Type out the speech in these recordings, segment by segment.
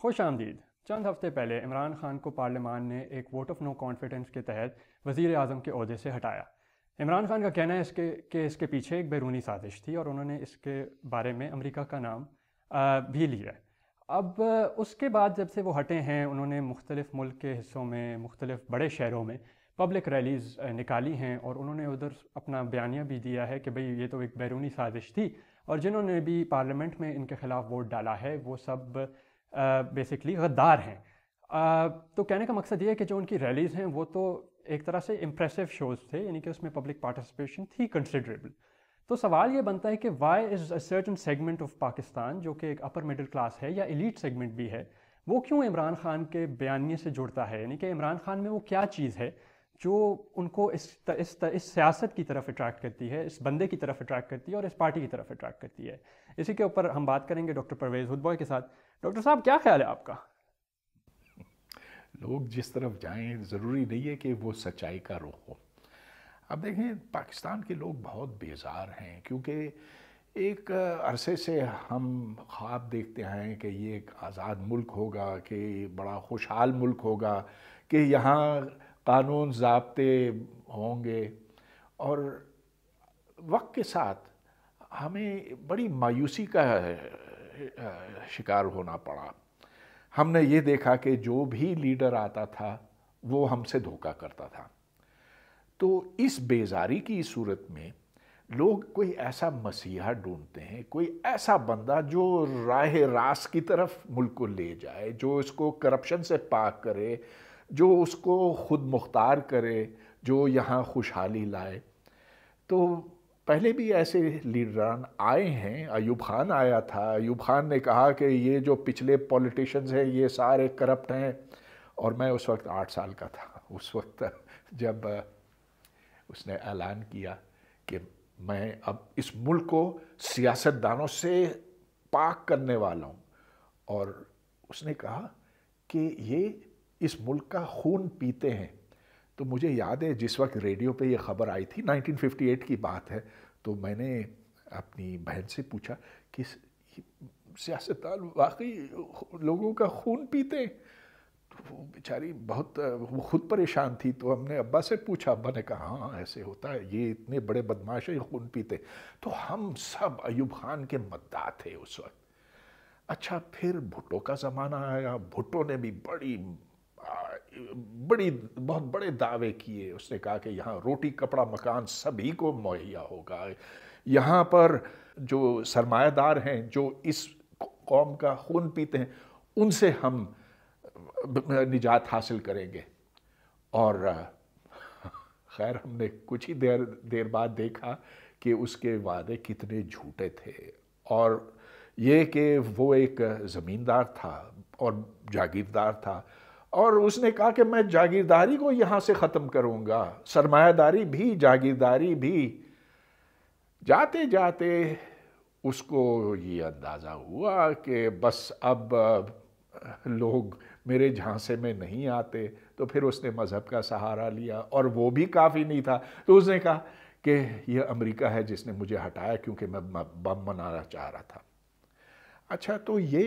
खुश आमदीद चंद हफ्ते पहले इमरान खान को पार्लियामान ने एक वोट ऑफ नो कॉन्फिडेंस के तहत वजीर अजम के अहदे से हटाया इमरान खान का कहना है इसके कि इसके पीछे एक बैरूनी साजिश थी और उन्होंने इसके बारे में अमेरिका का नाम भी लिया अब उसके बाद जब से वो हटे हैं उन्होंने मुख्तलिफ़ मुल्क के हिस्सों में मुख्तलिफ़ बड़े शहरों में पब्लिक रैलीज़ निकाली हैं और उन्होंने उधर अपना बयानिया भी दिया है कि भाई ये तो एक बैरूनी साजिश थी और जिन्होंने भी पार्लियामेंट में इनके ख़िलाफ़ वोट डाला है वो सब बेसिकली गद्दार हैं तो कहने का मकसद ये है कि जो उनकी रैलीज़ हैं वो तो एक तरह से इम्प्रेसिव शोज़ थे यानी कि उसमें पब्लिक पार्टिसिपेशन थी कंसिडरेबल तो सवाल ये बनता है कि why is a certain segment of Pakistan जो कि एक अपर मिडिल क्लास है या इलीट सेगमेंट भी है वो क्यों इमरान खान के बयानी से जुड़ता है यानी कि इमरान खान में वो क्या चीज़ है जो उनको इस त, इस त, इस सियासत की तरफ अट्रैक्ट करती है इस बंदे की तरफ अट्रैक्ट करती है और इस पार्टी की तरफ अट्रैक्ट करती है इसी के ऊपर हम बात करेंगे डॉक्टर परवेज़ हुदबॉय के साथ डॉक्टर साहब क्या ख्याल है आपका लोग जिस तरफ जाएं ज़रूरी नहीं है कि वो सच्चाई का रुख हो अब देखें पाकिस्तान के लोग बहुत बेजार हैं क्योंकि एक अरसे से हम ख्वाब देखते हैं कि ये एक आज़ाद मुल्क होगा कि बड़ा खुशहाल मुल्क होगा कि यहाँ कानून ज़बते होंगे और वक्त के साथ हमें बड़ी मायूसी का शिकार होना पड़ा हमने ये देखा कि जो भी लीडर आता था वो हमसे धोखा करता था तो इस बेजारी की सूरत में लोग कोई ऐसा मसीहा ढूंढते हैं कोई ऐसा बंदा जो राह रास की तरफ मुल्क को ले जाए जो इसको करप्शन से पाक करे जो उसको ख़ुद मुख्तार करे जो यहाँ खुशहाली लाए तो पहले भी ऐसे लीडरान आए हैं अयूब खान आया था अयूब खान ने कहा कि ये जो पिछले पॉलिटिशियंस हैं ये सारे करप्ट हैं और मैं उस वक्त आठ साल का था उस वक्त जब उसने ऐलान किया कि मैं अब इस मुल्क को सियासतदानों से पाक करने वाला हूँ और उसने कहा कि ये इस मुल्क का खून पीते हैं तो मुझे याद है जिस वक्त रेडियो पे ये ख़बर आई थी 1958 की बात है तो मैंने अपनी बहन से पूछा कि सियासतदान वाकई लोगों का खून पीते हैं तो वो बेचारी बहुत वो खुद परेशान थी तो हमने अब्बा से पूछा अब्बा ने कहा हाँ ऐसे होता है ये इतने बड़े बदमाश हैं खून पीते तो हम सब अयूब खान के मद्दा थे उस वक्त अच्छा फिर भुट्टो का ज़माना आया भुट्टो ने भी बड़ी बड़ी बहुत बड़े दावे किए उसने कहा कि यहाँ रोटी कपड़ा मकान सभी को मुहैया होगा यहाँ पर जो सरमायादार हैं जो इस कौम का खून पीते हैं उनसे हम निजात हासिल करेंगे और खैर हमने कुछ ही देर देर बाद देखा कि उसके वादे कितने झूठे थे और ये कि वो एक ज़मींदार था और जागीरदार था और उसने कहा कि मैं जागीरदारी को यहाँ से ख़त्म करूँगा सरमायादारी भी जागीरदारी भी जाते जाते उसको ये अंदाज़ा हुआ कि बस अब लोग मेरे झांसे में नहीं आते तो फिर उसने मज़हब का सहारा लिया और वो भी काफ़ी नहीं था तो उसने कहा कि यह अमेरिका है जिसने मुझे हटाया क्योंकि मैं बम बनाना चाह रहा था अच्छा तो ये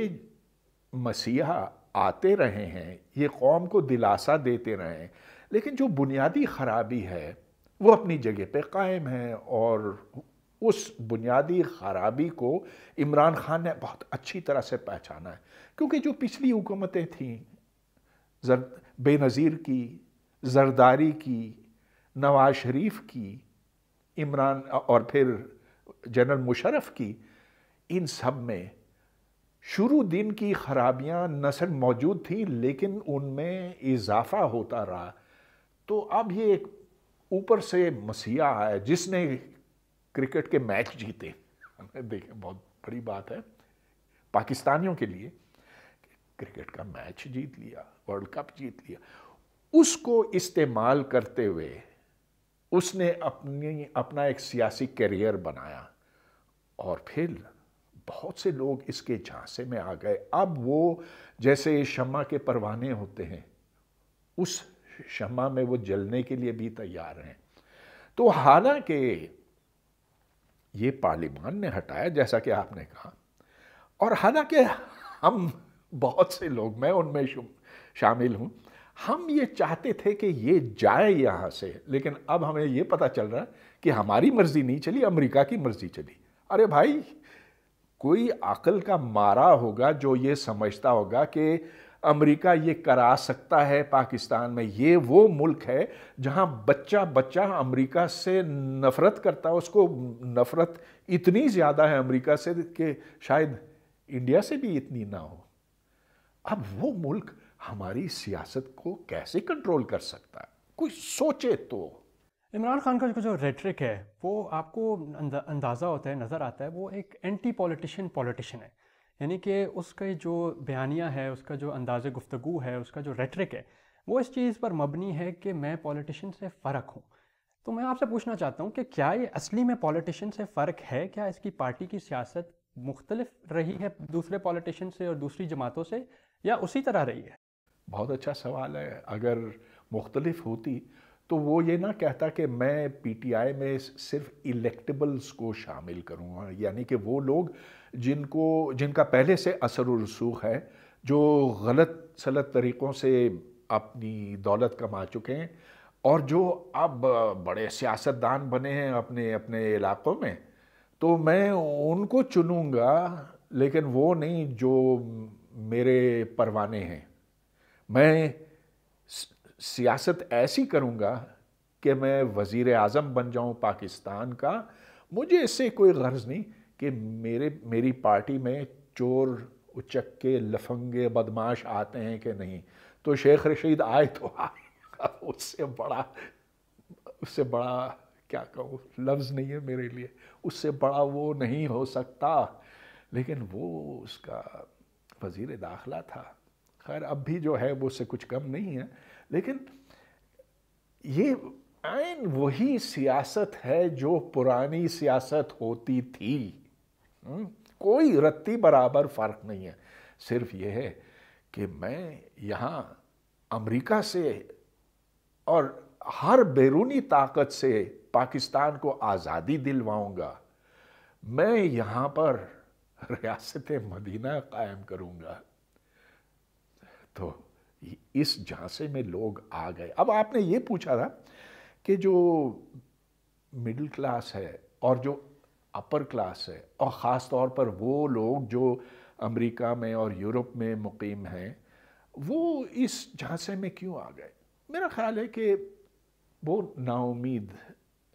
मसीहा आते रहे हैं ये कौम को दिलासा देते रहे हैं लेकिन जो बुनियादी ख़राबी है वो अपनी जगह पे कायम है और उस बुनियादी ख़राबी को इमरान ख़ान ने बहुत अच्छी तरह से पहचाना है क्योंकि जो पिछली हुकूमतें थीं जर बेनज़ीर की जरदारी की नवाज शरीफ की इमरान और फिर जनरल मुशरफ की इन सब में शुरू दिन की खराबियां न सिर्फ मौजूद थी लेकिन उनमें इजाफा होता रहा तो अब ये एक ऊपर से मसीहा है जिसने क्रिकेट के मैच जीते देखें बहुत बड़ी बात है पाकिस्तानियों के लिए क्रिकेट का मैच जीत लिया वर्ल्ड कप जीत लिया उसको इस्तेमाल करते हुए उसने अपनी अपना एक सियासी करियर बनाया और फिर बहुत से लोग इसके झांसे में आ गए अब वो जैसे शमा के परवाने होते हैं उस शमा में वो जलने के लिए भी तैयार हैं तो हालांकि ये पार्लिमान ने हटाया जैसा कि आपने कहा और हालांकि हम बहुत से लोग मैं उनमें शामिल हूं हम ये चाहते थे कि ये जाए यहां से लेकिन अब हमें ये पता चल रहा है कि हमारी मर्ज़ी नहीं चली अमेरिका की मर्ज़ी चली अरे भाई कोई अकल का मारा होगा जो ये समझता होगा कि अमेरिका ये करा सकता है पाकिस्तान में ये वो मुल्क है जहाँ बच्चा बच्चा अमेरिका से नफ़रत करता है उसको नफ़रत इतनी ज़्यादा है अमेरिका से कि शायद इंडिया से भी इतनी ना हो अब वो मुल्क हमारी सियासत को कैसे कंट्रोल कर सकता है कोई सोचे तो इमरान खान का जो रेटरिक है वो आपको अंदाज़ा होता है नज़र आता है वो एक एंटी पॉलिटिशियन पॉलिटिशियन है यानी कि उसके जो बयानिया है उसका जो अंदाज़ गुफ्तगु है उसका जो रेटरिक है वो इस चीज़ पर मबनी है कि मैं पॉलिटिशियन से फ़र्क हूँ तो मैं आपसे पूछना चाहता हूँ कि क्या ये असली में पॉलिटिशियन से फ़र्क है क्या इसकी पार्टी की सियासत मुख्तलिफ रही है दूसरे पॉलिटिशियन से और दूसरी जमातों से या उसी तरह रही है बहुत अच्छा सवाल है अगर मुख्तलफ होती तो वो ये ना कहता कि मैं पीटीआई में सिर्फ इलेक्टेबल्स को शामिल करूँगा यानी कि वो लोग जिनको जिनका पहले से असर रसूख है जो गलत सलत तरीक़ों से अपनी दौलत कमा चुके हैं और जो अब बड़े सियासतदान बने हैं अपने अपने इलाक़ों में तो मैं उनको चुनूँगा लेकिन वो नहीं जो मेरे परवाने हैं मैं सियासत ऐसी करूँगा कि मैं वजीर अज़म बन जाऊँ पाकिस्तान का मुझे इससे कोई गर्ज नहीं कि मेरे मेरी पार्टी में चोर उचक्के लफंगे बदमाश आते हैं कि नहीं तो शेख रशीद आए तो आए उससे बड़ा उससे बड़ा क्या कहूँ लफ्ज़ नहीं है मेरे लिए उससे बड़ा वो नहीं हो सकता लेकिन वो उसका वजीर दाखला था खैर अब भी जो है वो उससे कुछ कम नहीं है लेकिन ये आयन वही सियासत है जो पुरानी सियासत होती थी हम्म, कोई रत्ती बराबर फ़र्क नहीं है सिर्फ ये है कि मैं यहाँ अमेरिका से और हर बैरूनी ताकत से पाकिस्तान को आज़ादी दिलवाऊंगा मैं यहाँ पर रियासत मदीना कायम करूँगा तो इस झांसे में लोग आ गए अब आपने ये पूछा था कि जो मिडिल क्लास है और जो अपर क्लास है और ख़ास तौर पर वो लोग जो अमेरिका में और यूरोप में मुकीम हैं वो इस झांसे में क्यों आ गए मेरा ख्याल है कि वो नाउमीद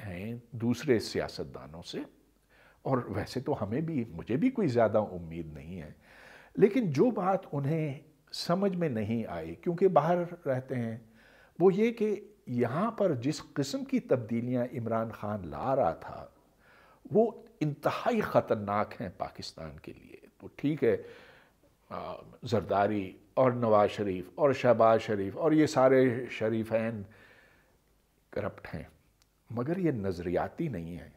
हैं दूसरे सियासतदानों से और वैसे तो हमें भी मुझे भी कोई ज़्यादा उम्मीद नहीं है लेकिन जो बात उन्हें समझ में नहीं आई क्योंकि बाहर रहते हैं वो ये कि यहाँ पर जिस किस्म की तब्दीलियाँ इमरान खान ला रहा था वो इंतहाई ख़तरनाक हैं पाकिस्तान के लिए तो ठीक है जरदारी और नवाज शरीफ और शहबाज शरीफ और ये सारे शरीफैन करप्ट हैं मगर ये नज़रियाती नहीं है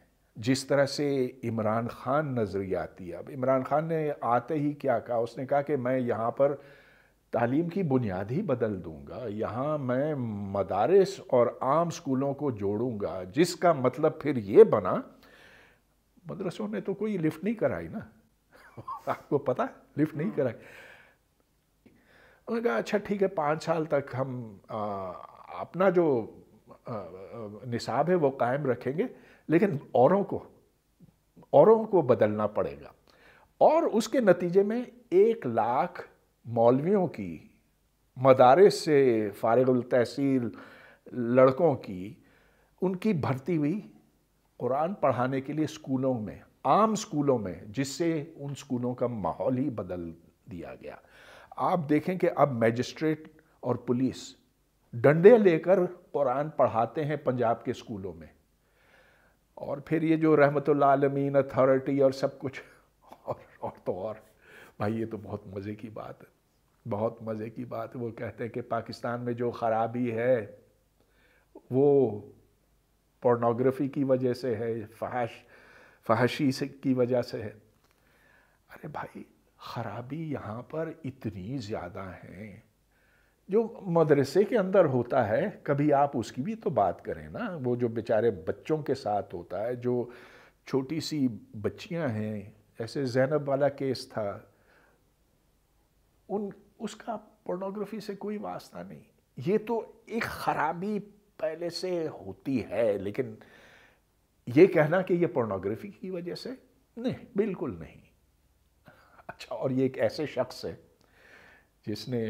जिस तरह से इमरान खान नज़रियाती अब इमरान खान ने आते ही क्या कहा उसने कहा कि मैं यहाँ पर तालीम की बुनियाद ही बदल दूंगा यहाँ मैं मदारस और आम स्कूलों को जोड़ूंगा जिसका मतलब फिर ये बना मदरसों ने तो कोई लिफ्ट नहीं कराई ना आपको पता लिफ्ट नहीं कराई उन्होंने कहा अच्छा ठीक है पाँच साल तक हम आ, अपना जो निसाब है वो कायम रखेंगे लेकिन औरों को औरों को बदलना पड़ेगा और उसके नतीजे में एक लाख मौलवियों की मदारस से फारगुल तहसील लड़कों की उनकी भर्ती हुई कुरान पढ़ाने के लिए स्कूलों में आम स्कूलों में जिससे उन स्कूलों का माहौल ही बदल दिया गया आप देखें कि अब मैजिस्ट्रेट और पुलिस डंडे लेकर कुरान पढ़ाते हैं पंजाब के स्कूलों में और फिर ये जो रहमत आलमीन अथॉरिटी और सब कुछ और और तो और भाई ये तो बहुत मज़े की बात है बहुत मज़े की बात वो कहते हैं कि पाकिस्तान में जो ख़राबी है वो पोर्नोग्राफी की वजह से है फहश फहशी से की वजह से है अरे भाई ख़राबी यहाँ पर इतनी ज़्यादा है जो मदरसे के अंदर होता है कभी आप उसकी भी तो बात करें ना वो जो बेचारे बच्चों के साथ होता है जो छोटी सी बच्चियां हैं जैसे जैनब वाला केस था उन उसका पोर्नोग्राफी से कोई वास्ता नहीं ये तो एक खराबी पहले से होती है लेकिन ये कहना कि ये पोर्नोग्राफी की वजह से नहीं बिल्कुल नहीं अच्छा और ये एक ऐसे शख्स है जिसने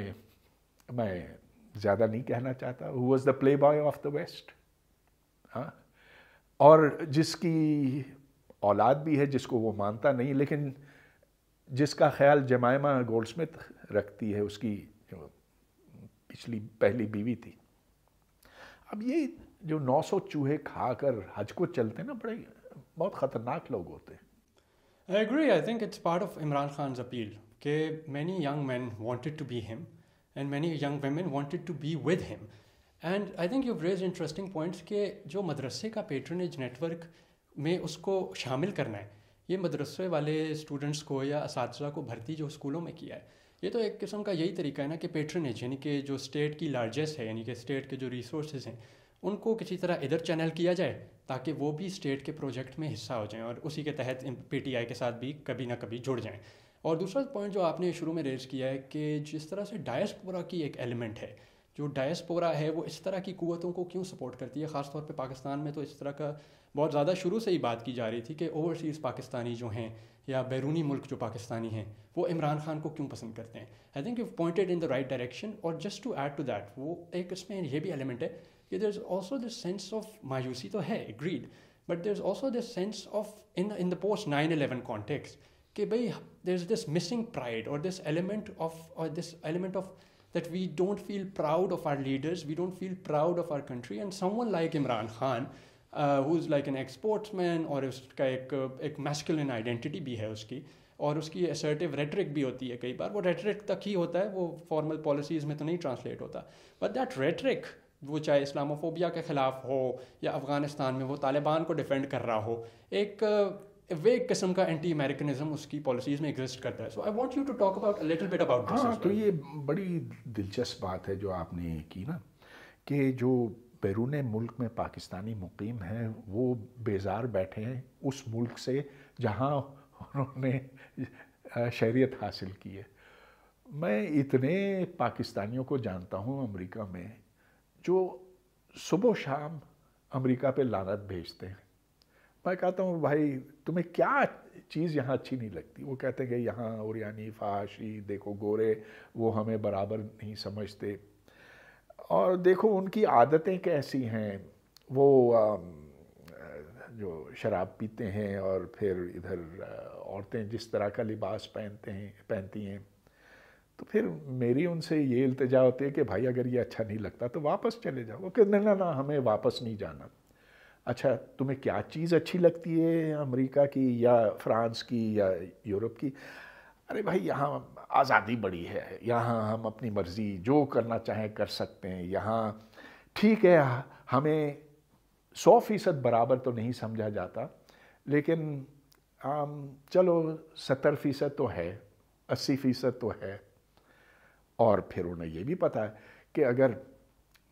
मैं ज़्यादा नहीं कहना चाहता हु was the playboy of the west हाँ और जिसकी औलाद भी है जिसको वो मानता नहीं लेकिन जिसका ख्याल जमायमा गोल्डस्मिथ रखती है उसकी पिछली पहली बीवी थी अब ये जो 900 चूहे खाकर हज को चलते ना बड़े बहुत खतरनाक लोग होते हैं I agree I think it's part of Imran Khan appeal के many young man wanted to be him and many young women wanted to be with him and I think you raise interesting points के जो मदरसे का patronage network में उसको शामिल करना है ये मदरसे वाले स्टूडेंट्स को या इस को भर्ती जो स्कूलों में किया है ये तो एक किस्म का यही तरीका है ना कि पेट्रनेज यानी कि जो स्टेट की लार्जेस्ट है यानी कि स्टेट के जो रिसोर्सेज हैं उनको किसी तरह इधर चैनल किया जाए ताकि वो भी स्टेट के प्रोजेक्ट में हिस्सा हो जाएं और उसी के तहत पी के साथ भी कभी ना कभी जुड़ जाएं और दूसरा पॉइंट जो आपने शुरू में रेज किया है कि जिस तरह से डायस्पोरा की एक एलिमेंट है जो डायस्पोरा है वो इस तरह की कुतों को क्यों सपोर्ट करती है ख़ासतौर पर पाकिस्तान में तो इस तरह का बहुत ज़्यादा शुरू से ही बात की जा रही थी कि ओवरसीज़ पाकिस्तानी जो हैं या बैरूनी मुल्क जो पाकिस्तानी हैं वो इमरान खान को क्यों पसंद करते हैं I think you pointed in the right direction और just to add to that वो एक इसमें यह भी एलिमेंट है कि there is also this sense of मायूसी तो है greed but there is also this sense of in in the post nine eleven context कि भाई there is this missing pride और दिस एलिमेंट ऑफ और this element of that we don't feel proud of our leaders we don't feel proud of our country and someone like Imran Khan who is like an man और उसका एक एक masculine identity भी है उसकी और उसकी असर्टिव रेटरिक भी होती है कई बार वो रेटरिक तक ही होता है वो फॉर्मल पॉलिसीज़ में तो नहीं ट्रांसलेट होता बट दैट रेटरिक वो चाहे इस्लामोफोबिया के ख़िलाफ़ हो या अफ़गानिस्तान में वो तालिबान को डिफेंड कर रहा हो एक uh, वेग किस्म का एंटी अमेरिकनिज्म उसकी पॉलिसीज़ में एग्जिस्ट करता है so I want you to talk about little bit about तो ये बड़ी दिलचस्प बात है जो आपने की ना कि जो बैरून मुल्क में पाकिस्तानी मुकीम हैं वो बेजार बैठे हैं उस मुल्क से जहाँ उन्होंने शहरीत हासिल की है मैं इतने पाकिस्तानियों को जानता हूँ अमेरिका में जो सुबह शाम अमेरिका पे लानत भेजते हैं मैं कहता हूँ भाई तुम्हें क्या चीज़ यहाँ अच्छी नहीं लगती वो कहते हैं कि यहाँ और यानी फाशी देखो गोरे वो हमें बराबर नहीं समझते और देखो उनकी आदतें कैसी हैं वो जो शराब पीते हैं और फिर इधर औरतें जिस तरह का लिबास पहनते हैं पहनती हैं तो फिर मेरी उनसे ये इल्तजा होती है कि भाई अगर ये अच्छा नहीं लगता तो वापस चले जाओ वो कहते ना ना हमें वापस नहीं जाना अच्छा तुम्हें क्या चीज़ अच्छी लगती है अमेरिका की या फ्रांस की या यूरोप की अरे भाई यहाँ आज़ादी बड़ी है यहाँ हम अपनी मर्ज़ी जो करना चाहें कर सकते हैं यहाँ ठीक है हमें सौ फीसद बराबर तो नहीं समझा जाता लेकिन आम चलो सत्तर फीसद तो है अस्सी फीसद तो है और फिर उन्हें यह भी पता है कि अगर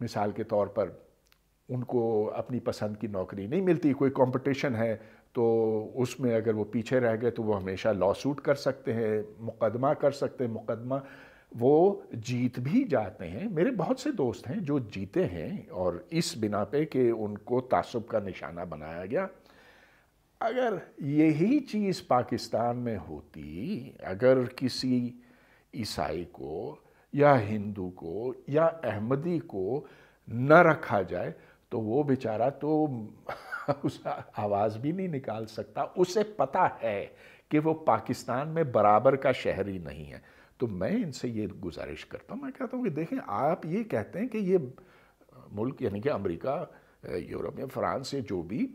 मिसाल के तौर पर उनको अपनी पसंद की नौकरी नहीं मिलती कोई कंपटीशन है तो उसमें अगर वो पीछे रह गए तो वो हमेशा लॉ सूट कर सकते हैं मुकदमा कर सकते हैं मुकदमा वो जीत भी जाते हैं मेरे बहुत से दोस्त हैं जो जीते हैं और इस बिना पे कि उनको तासुब का निशाना बनाया गया अगर यही चीज़ पाकिस्तान में होती अगर किसी ईसाई को या हिंदू को या अहमदी को न रखा जाए तो वो बेचारा तो उस आवाज़ भी नहीं निकाल सकता उसे पता है कि वो पाकिस्तान में बराबर का शहरी नहीं है तो मैं इनसे ये गुजारिश करता हूँ मैं कहता हूँ कि देखें आप ये कहते हैं कि ये मुल्क यानी कि अमेरिका यूरोप या फ्रांस या जो भी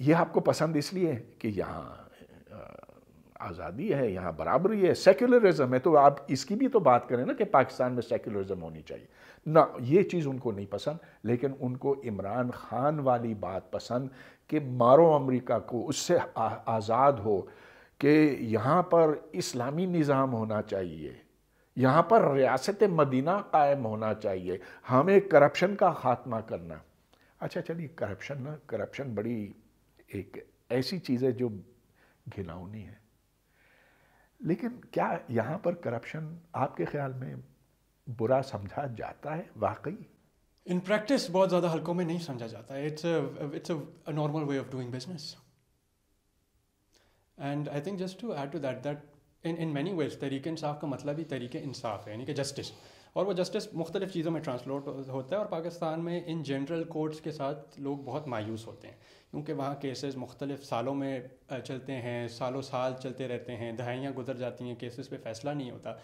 ये आपको पसंद इसलिए कि यहाँ आज़ादी है यहाँ बराबरी है सेक्युलरिज्म है तो आप इसकी भी तो बात करें ना कि पाकिस्तान में सेक्युलरिज्म होनी चाहिए ना ये चीज़ उनको नहीं पसंद लेकिन उनको इमरान खान वाली बात पसंद कि मारो अमेरिका को उससे आज़ाद हो कि यहाँ पर इस्लामी निज़ाम होना चाहिए यहाँ पर रियासत मदीना कायम होना चाहिए हमें करप्शन का ख़ात्मा करना अच्छा चलिए करप्शन ना करप्शन बड़ी एक ऐसी चीज़ है जो घिनौनी है लेकिन क्या यहाँ पर करप्शन आपके ख्याल में बुरा समझा जाता है वाकई इन प्रैक्टिस बहुत ज़्यादा हल्कों में नहीं समझा जाता it's it's a normal way of doing business and I think just to add to that that in in many ways तरीके इंसाफ का मतलब ही तरीके इंसाफ है यानी कि जस्टिस और वो जस्टिस मुख्तलिफ़ चीज़ों में ट्रांसलोट होता है और पाकिस्तान में इन जनरल कोर्ट्स के साथ लोग बहुत मायूस होते हैं क्योंकि वहाँ केसेस मुख्तलिफ सालों में चलते हैं सालों साल चलते रहते हैं दहाइयाँ गुजर जाती हैं केसेस पे फैसला नहीं होता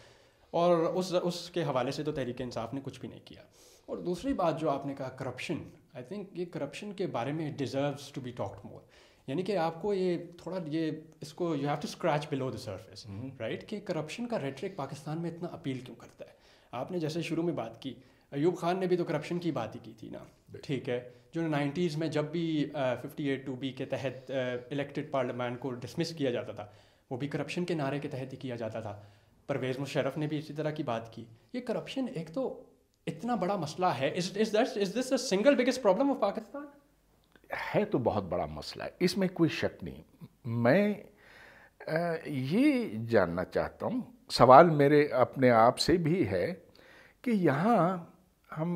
और उस उसके हवाले से तो तहरीक इंसाफ ने कुछ भी नहीं किया और दूसरी बात जो आपने कहा करप्शन आई थिंक ये करप्शन के बारे में deserves to be talked more यानी कि आपको ये थोड़ा ये इसको you have to scratch below the surface right कि करप्शन का रेटरिक पाकिस्तान में इतना अपील क्यों करता है आपने जैसे शुरू में बात की अयूब खान ने भी तो करप्शन की बात ही की थी ना ठीक है जो नाइन्टीज़ में जब भी फिफ्टी एट टू बी के तहत इलेक्टेड पार्लियामेंट को डिसमिस किया जाता था वो भी करप्शन के नारे के तहत ही किया जाता था परवेज़ मुशरफ ने भी इसी तरह की बात की ये करप्शन एक तो इतना बड़ा मसला है is is that is this single biggest problem of Pakistan है तो बहुत बड़ा मसला है इसमें कोई शक नहीं मैं ये जानना चाहता हूँ सवाल मेरे अपने आप से भी है कि यहाँ हम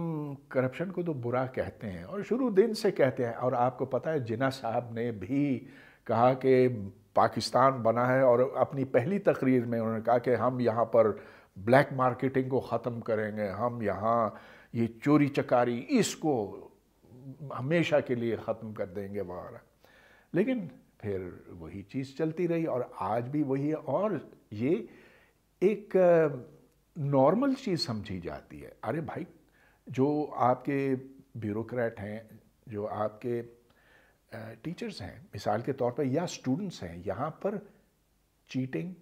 करप्शन को तो बुरा कहते हैं और शुरू दिन से कहते हैं और आपको पता है जिना साहब ने भी कहा कि पाकिस्तान बना है और अपनी पहली तकरीर में उन्होंने कहा कि हम यहाँ पर ब्लैक मार्केटिंग को ख़त्म करेंगे हम यहाँ ये चोरी चकारी इसको हमेशा के लिए ख़त्म कर देंगे वगैरह लेकिन फिर वही चीज़ चलती रही और आज भी वही है और ये एक नॉर्मल चीज़ समझी जाती है अरे भाई जो आपके ब्यूरोक्रेट हैं जो आपके टीचर्स हैं मिसाल के तौर पर या स्टूडेंट्स हैं यहाँ पर चीटिंग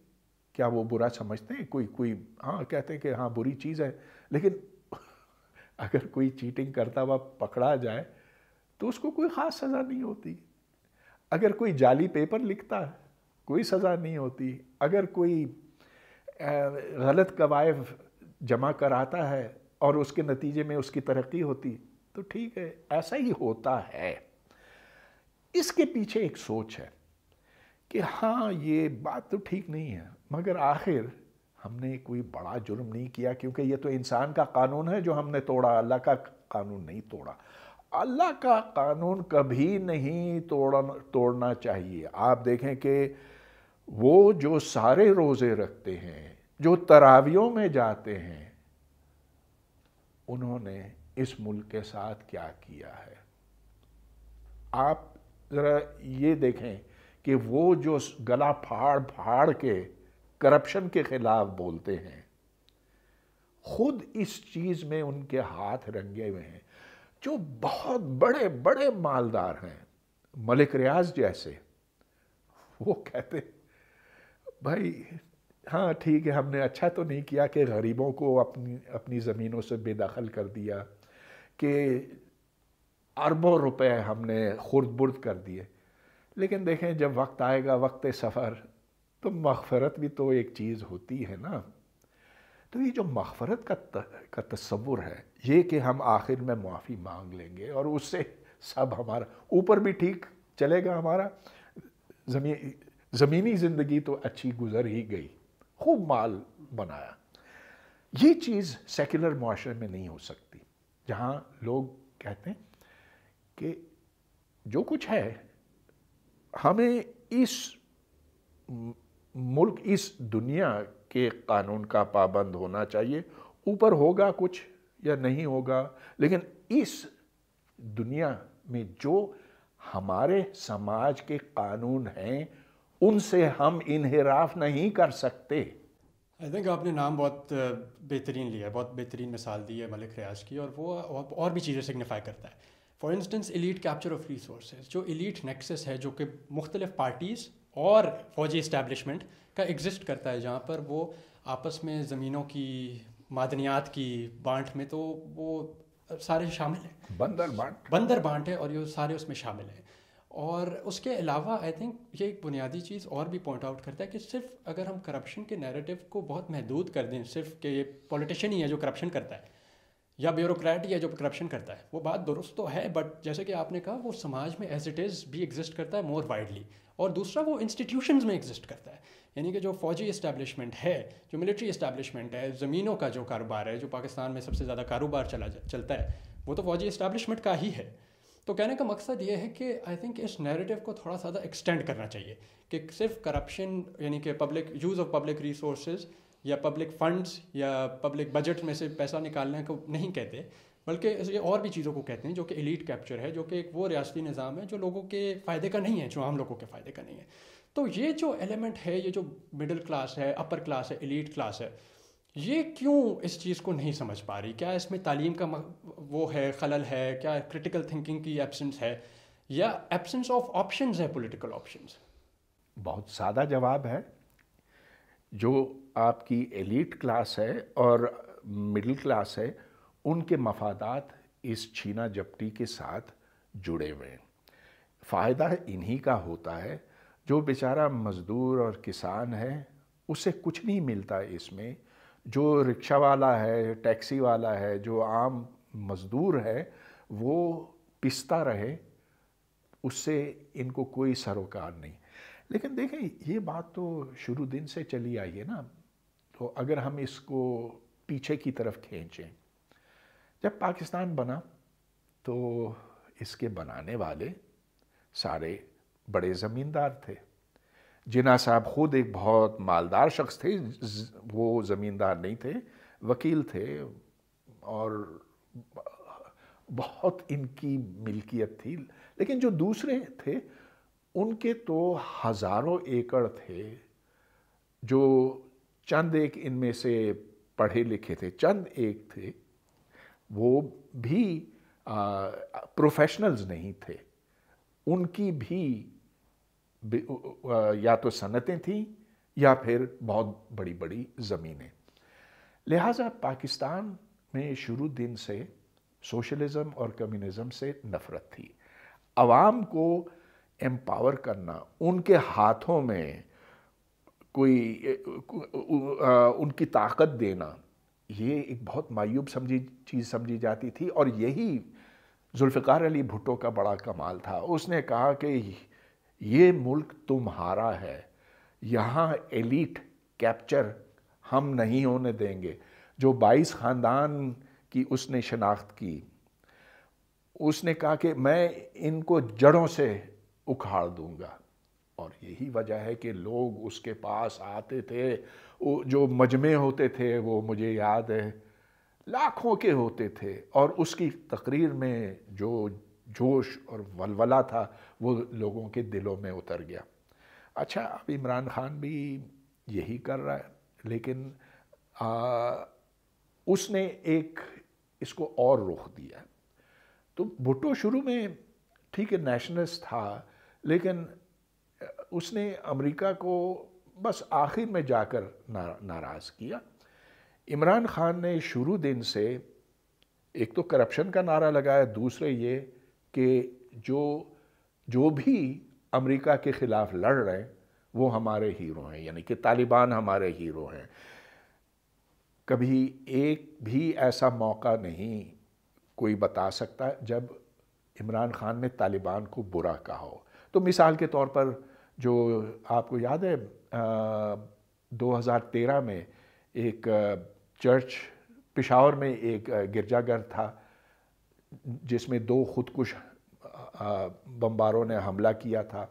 क्या वो बुरा समझते हैं कोई कोई हाँ कहते हैं कि हाँ बुरी चीज़ है लेकिन अगर कोई चीटिंग करता हुआ पकड़ा जाए तो उसको कोई ख़ास सज़ा नहीं होती अगर कोई जाली पेपर लिखता है कोई सज़ा नहीं होती अगर कोई गलत कवायद जमा कराता है और उसके नतीजे में उसकी तरक्की होती तो ठीक है ऐसा ही होता है इसके पीछे एक सोच है कि हाँ ये बात तो ठीक नहीं है मगर आखिर हमने कोई बड़ा जुर्म नहीं किया क्योंकि ये तो इंसान का कानून है जो हमने तोड़ा अल्लाह का कानून नहीं तोड़ा अल्लाह का कानून कभी नहीं तोड़ना तोड़ना चाहिए आप देखें कि वो जो सारे रोज़े रखते हैं जो तरावियों में जाते हैं उन्होंने इस मुल्क के साथ क्या किया है आप ज़रा ये देखें कि वो जो गला फाड़ फाड़ के करप्शन के ख़िलाफ़ बोलते हैं खुद इस चीज़ में उनके हाथ रंगे हुए हैं जो बहुत बड़े बड़े मालदार हैं मलिक रियाज जैसे वो कहते भाई हाँ ठीक है हमने अच्छा तो नहीं किया कि गरीबों को अपनी अपनी ज़मीनों से बेदखल कर दिया कि अरबों रुपए हमने खुर्द बुर्द कर दिए लेकिन देखें जब वक्त आएगा वक्त सफ़र तो मगफरत भी तो एक चीज़ होती है ना तो ये जो मफ़रत का त, का तस्वुर है ये कि हम आखिर में माफ़ी मांग लेंगे और उससे सब हमारा ऊपर भी ठीक चलेगा हमारा जमी, ज़मीनी ज़िंदगी तो अच्छी गुजर ही गई खूब माल बनाया ये चीज़ सेकुलर माशरे में नहीं हो सकती जहाँ लोग कहते हैं कि जो कुछ है हमें इस मुल्क इस दुनिया कि कानून का पाबंद होना चाहिए ऊपर होगा कुछ या नहीं होगा लेकिन इस दुनिया में जो हमारे समाज के कानून हैं उनसे हम इनहराफ नहीं कर सकते आई थिंक आपने नाम बहुत बेहतरीन लिया बहुत बेहतरीन मिसाल दी है मलिक रियाज की और वो और भी चीज़ें सिग्निफाई करता है for instance elite capture of resource जो इलीट नेक्सेस है जो कि मुख्तलिफ पार्टीज़ और फौजी इस्टेब्लिशमेंट का एग्जिस्ट करता है जहाँ पर वो आपस में ज़मीनों की मादनियात की बांट में तो वो सारे शामिल हैं बंदर बांट बंदर बांट है और ये सारे उसमें शामिल हैं और उसके अलावा आई थिंक ये एक बुनियादी चीज़ और भी पॉइंट आउट करता है कि सिर्फ अगर हम करप्शन के नैरेटिव को बहुत महदूद कर दें सिर्फ कि ये पॉलिटिशियन ही है जो करप्शन करता है या ब्यूरोक्रेट ही है जो करप्शन करता है वो बात दुरुस्त तो है बट जैसे कि आपने कहा वो समाज में एज इट इज़ भी एग्जिस्ट करता है मोर वाइडली और दूसरा वो इंस्टीट्यूशंस में एग्जिस्ट करता है यानी कि जो फौजी इस्टेब्लिशमेंट है जो मिलिट्री इस्टेब्लिशमेंट है ज़मीनों का जो कारोबार है जो पाकिस्तान में सबसे ज़्यादा कारोबार चला चलता है वो तो फौजी इस्टेब्लिशमेंट का ही है तो कहने का मकसद ये है कि आई थिंक इस नैरेटिव को थोड़ा सा एक्सटेंड करना चाहिए कि सिर्फ करप्शन यानी कि public use of public resource या पब्लिक फंड्स या पब्लिक बजट में से पैसा निकालने को नहीं कहते बल्कि ये और भी चीज़ों को कहते हैं जो कि एलीट कैप्चर है जो कि एक वो रियासती निज़ाम है जो लोगों के फ़ायदे का नहीं है जो आम लोगों के फ़ायदे का नहीं है तो ये जो एलिमेंट है ये जो मिडिल क्लास है अपर क्लास है एलीट क्लास है ये क्यों इस चीज़ को नहीं समझ पा रही क्या इसमें तालीम का वो है खलल है क्या क्रिटिकल थिंकिंग की एबसेंस है या एबसेंस ऑफ ऑप्शन है पोलिटिकल ऑप्शन बहुत सादा जवाब है जो आपकी एलीट क्लास है और मिडिल क्लास है उनके मफादात इस छीना जपटी के साथ जुड़े हुए हैं फ़ायदा इन्हीं का होता है जो बेचारा मज़दूर और किसान है उसे कुछ नहीं मिलता इसमें जो रिक्शा वाला है टैक्सी वाला है जो आम मज़दूर है वो पिसता रहे उससे इनको कोई सरोकार नहीं लेकिन देखें ये बात तो शुरू दिन से चली आई है ना तो अगर हम इसको पीछे की तरफ खींचें जब पाकिस्तान बना तो इसके बनाने वाले सारे बड़े ज़मींदार थे जिना साहब खुद एक बहुत मालदार शख्स थे वो ज़मींदार नहीं थे वकील थे और बहुत इनकी मिल्कियत थी लेकिन जो दूसरे थे उनके तो हज़ारों एकड़ थे जो चंद एक इनमें से पढ़े लिखे थे चंद एक थे वो भी प्रोफेशनल्स नहीं थे उनकी भी या तो सनतें थीं या फिर बहुत बड़ी बड़ी ज़मीनें लिहाजा पाकिस्तान में शुरू दिन से सोशलिज़म और कम्युनिज़म से नफ़रत थी आवाम को एम्पावर करना उनके हाथों में कोई उनकी ताकत देना ये एक बहुत मायूब समझी चीज़ समझी जाती थी और यही जुल्फ़ार अली भुट्टो का बड़ा कमाल था उसने कहा कि ये मुल्क तुम्हारा है यहाँ एलिट कैप्चर हम नहीं होने देंगे जो 22 ख़ानदान की उसने शनाख्त की उसने कहा कि मैं इनको जड़ों से उखाड़ दूंगा और यही वजह है कि लोग उसके पास आते थे वो जो मजमे होते थे वो मुझे याद है लाखों के होते थे और उसकी तकरीर में जो जोश और वलवला था वो लोगों के दिलों में उतर गया अच्छा अब इमरान खान भी यही कर रहा है लेकिन आ, उसने एक इसको और रोक दिया तो भुट्टो शुरू में ठीक है नेशनलिस्ट था लेकिन उसने अमेरिका को बस आखिर में जाकर ना, नाराज़ किया इमरान खान ने शुरू दिन से एक तो करप्शन का नारा लगाया दूसरे ये कि जो जो भी अमेरिका के ख़िलाफ़ लड़ रहे हैं वो हमारे हीरो हैं यानी कि तालिबान हमारे हीरो हैं कभी एक भी ऐसा मौका नहीं कोई बता सकता जब इमरान खान ने तालिबान को बुरा कहा हो तो मिसाल के तौर पर जो आपको याद है आ, 2013 में एक चर्च पिशावर में एक गिरजाघर था जिसमें दो खुदकुश बम्बारों ने हमला किया था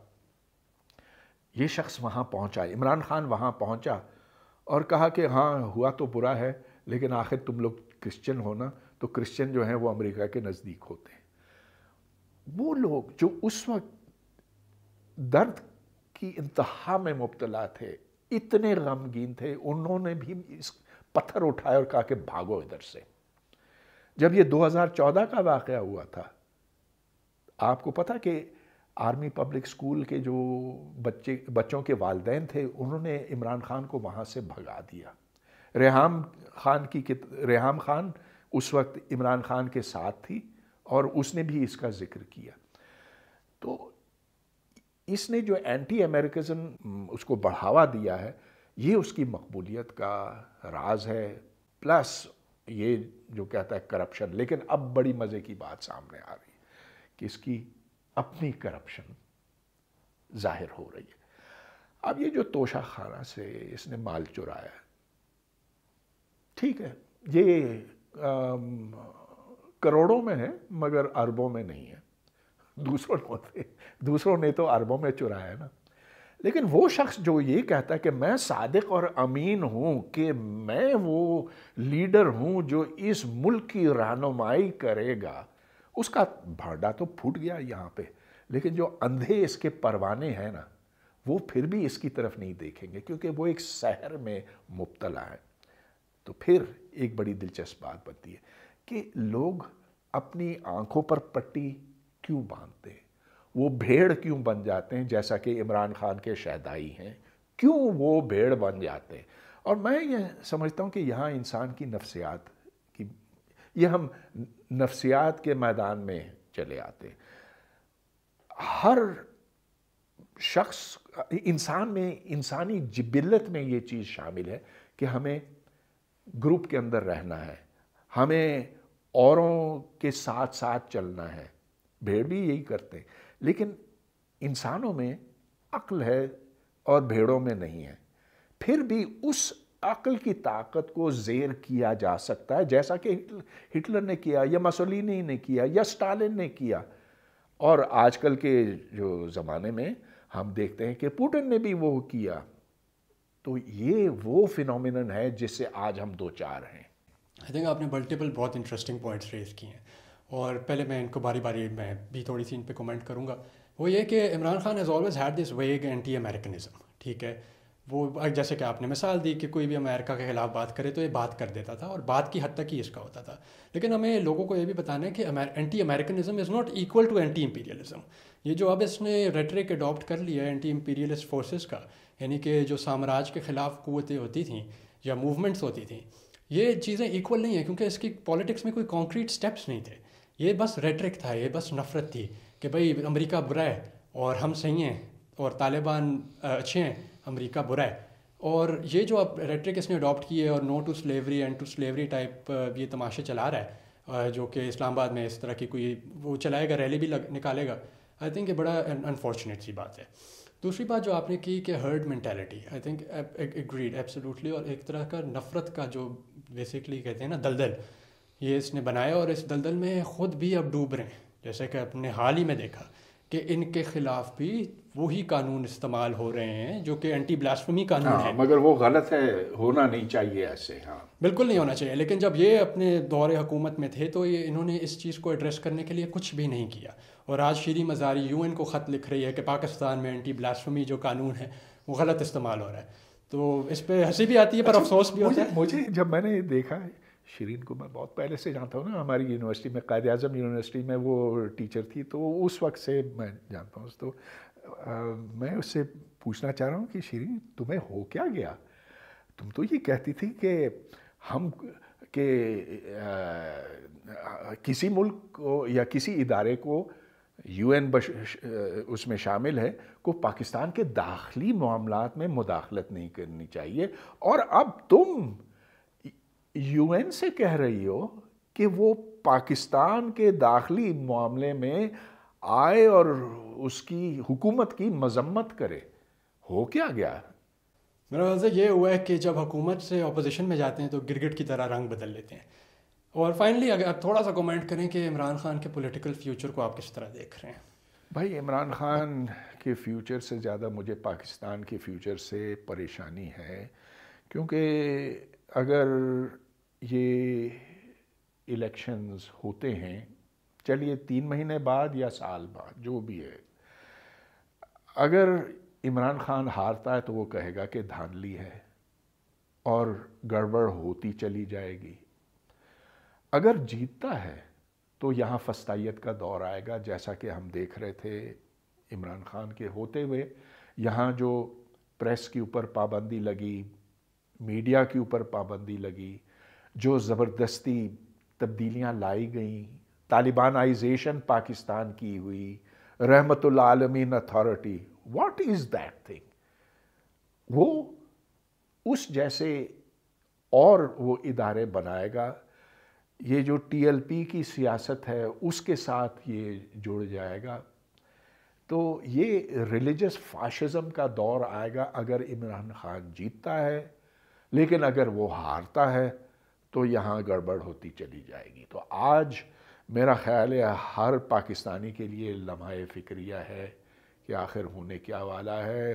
ये शख्स वहाँ पहुँचा इमरान खान वहाँ पहुँचा और कहा कि हाँ हुआ तो बुरा है लेकिन आखिर तुम लोग क्रिश्चियन हो ना तो क्रिश्चियन जो हैं वो अमेरिका के नज़दीक होते हैं वो लोग जो उस वक्त दर्द की इंतहा में मुबतला थे इतने गमगीन थे उन्होंने भी इस पत्थर उठाया और कहा कि भागो इधर से जब ये 2014 का वाक़ हुआ था आपको पता कि आर्मी पब्लिक स्कूल के जो बच्चे बच्चों के वालदेन थे उन्होंने इमरान खान को वहाँ से भगा दिया रेहम खान की रेहम खान उस वक्त इमरान खान के साथ थी और उसने भी इसका ज़िक्र किया तो इसने जो एंटी अमेरिकन उसको बढ़ावा दिया है ये उसकी मकबूलियत का राज है प्लस ये जो कहता है करप्शन लेकिन अब बड़ी मज़े की बात सामने आ रही है कि इसकी अपनी करप्शन जाहिर हो रही है अब ये जो तोशा खाना से इसने माल चुराया ठीक है ये आम, करोड़ों में है मगर अरबों में नहीं है दूसरों पे दूसरों ने तो अरबों में चुराया ना लेकिन वो शख्स जो ये कहता है कि मैं सादिक और अमीन हूँ कि मैं वो लीडर हूँ जो इस मुल्क की रहनुमाई करेगा उसका भांडा तो फूट गया यहाँ पे लेकिन जो अंधे इसके परवाने हैं ना वो फिर भी इसकी तरफ नहीं देखेंगे क्योंकि वो एक शहर में मुबतला है तो फिर एक बड़ी दिलचस्प बात बनती है कि लोग अपनी आंखों पर पट्टी क्यों बांधते हैं वो भेड़ क्यों बन जाते हैं जैसा कि इमरान खान के शहदाई हैं क्यों वो भेड़ बन जाते हैं और मैं ये समझता हूँ कि यहाँ इंसान की नफ्सियात की ये हम नफ्सियात के मैदान में चले आते हैं हर शख्स इंसान में इंसानी जबिलत में ये चीज़ शामिल है कि हमें ग्रुप के अंदर रहना है हमें औरों के साथ साथ चलना है भेड़ भी यही करते हैं लेकिन इंसानों में अक्ल है और भेड़ों में नहीं है फिर भी उस अक्ल की ताकत को जेर किया जा सकता है जैसा कि हिटलर ने किया या मसोलिनी ने किया या स्टालिन ने किया और आजकल के जो ज़माने में हम देखते हैं कि पुटिन ने भी वो किया तो ये वो फिनोमिनन है जिससे आज हम दो चार हैं आई थिंक आपने मल्टीपल बहुत इंटरेस्टिंग पॉइंट्स रेज किए हैं और पहले मैं इनको बारी बारी मैं भी थोड़ी सी इन पर कमेंट करूँगा वो ये कि Imran Khan has always had this vague anti Americanism ठीक है वो जैसे कि आपने मिसाल दी कि कोई भी अमेरिका के ख़िलाफ़ बात करे तो ये बात कर देता था और बात की हद तक ही इसका होता था लेकिन हमें लोगों को ये भी बताना है कि anti Americanism is not equal to anti imperialism ये जो अब इसने रेटरिक अडॉप्ट कर लिया है एंटी इम्पीरियलिस्ट फोर्सेज़ का यानी कि जो साम्राज्य के ख़िलाफ़ कुतें होती थी या मूवमेंट्स होती थी ये चीज़ें इक्वल नहीं है क्योंकि इसकी पॉलिटिक्स में कोई कॉन्क्रीट स्टेप्स नहीं थे ये बस रेटरिक था ये बस नफ़रत थी कि भाई अमेरिका बुरा है और हम सही हैं और तालिबान अच्छे हैं अमेरिका बुरा है और ये जो अब रेटरिक इसने अडॉप्ट की है और no to slavery and to slavery type ये तमाशे चला रहा है जो कि इस्लामाबाद में इस तरह की कोई वो चलाएगा रैली भी लग, निकालेगा आई थिंक ये बड़ा अनफॉर्चुनेट सी बात है दूसरी बात जो आपने की कि herd mentality I think agreed absolutely और एक तरह का नफ़रत का जो बेसिकली कहते हैं ना दलदल ये इसने बनाया और इस दलदल में ख़ुद भी अब डूब रहे हैं जैसे कि अपने हाल ही में देखा कि इनके खिलाफ भी वही कानून इस्तेमाल हो रहे हैं जो कि एंटी ब्लास्फमी कानून हाँ, है मगर वो गलत है होना नहीं चाहिए ऐसे हाँ बिल्कुल नहीं होना चाहिए लेकिन जब ये अपने दौरे हुकूमत में थे तो ये इन्होंने इस चीज़ को एड्रेस करने के लिए कुछ भी नहीं किया और आज श्री मजारी यू को ख़त लिख रही है कि पाकिस्तान में एंटी ब्लास्फमी जो कानून है वो गलत इस्तेमाल हो रहा है तो इस पर हंसी भी आती है पर अच्छा, अफसोस भी होता है मुझे जब मैंने देखा है शरीन को मैं बहुत पहले से जानता हूँ ना हमारी यूनिवर्सिटी में कायद अजम यूनिवर्सिटी में वो टीचर थी तो उस वक्त से मैं जानता हूँ तो आ, मैं उससे पूछना चाह रहा हूँ कि शरीन तुम्हें हो क्या गया तुम तो ये कहती थी कि हम के आ, किसी मुल्क को या किसी इदारे को यूएन उसमें शामिल है को पाकिस्तान के दाखिली मामला में मुदाखलत नहीं करनी चाहिए और अब तुम यूएन से कह रही हो कि वो पाकिस्तान के दाखिली मामले में आए और उसकी हुकूमत की मजम्मत करे हो क्या गया मेरा ख्याल से ये हुआ है कि जब हुकूमत से अपोजिशन में जाते हैं तो गिरगिट की तरह रंग बदल लेते हैं और फाइनली अगर आप थोड़ा सा कमेंट करें कि इमरान खान के पॉलिटिकल फ्यूचर को आप किस तरह देख रहे हैं भाई इमरान खान के फ्यूचर से ज़्यादा मुझे पाकिस्तान के फ्यूचर से परेशानी है क्योंकि अगर ये इलेक्शंस होते हैं चलिए तीन महीने बाद या साल बाद जो भी है अगर इमरान खान हारता है तो वो कहेगा कि धानली है और गड़बड़ होती चली जाएगी अगर जीतता है तो यहाँ फस्ताइत का दौर आएगा जैसा कि हम देख रहे थे इमरान खान के होते हुए यहाँ जो प्रेस के ऊपर पाबंदी लगी मीडिया के ऊपर पाबंदी लगी जो ज़बरदस्ती तब्दीलियाँ लाई गई तालिबानाइजेशन पाकिस्तान की हुई रहमतमीन authority what is that thing वो उस जैसे और वो इदारे बनाएगा ये जो टीएलपी की सियासत है उसके साथ ये जुड़ जाएगा तो ये रिलीजस फाशिज़म का दौर आएगा अगर इमरान खान जीतता है लेकिन अगर वो हारता है तो यहाँ गड़बड़ होती चली जाएगी तो आज मेरा ख्याल है हर पाकिस्तानी के लिए लम्हा फ़िक्रिया है कि आखिर होने क्या वाला है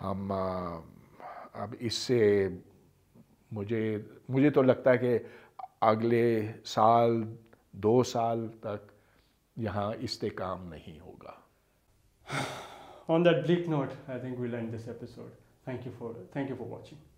हम अब इससे मुझे मुझे तो लगता है कि अगले साल दो साल तक यहाँ इस्तेकाम नहीं होगा On that bleak note, I think we'll end this episode. Thank you for thank you for watching.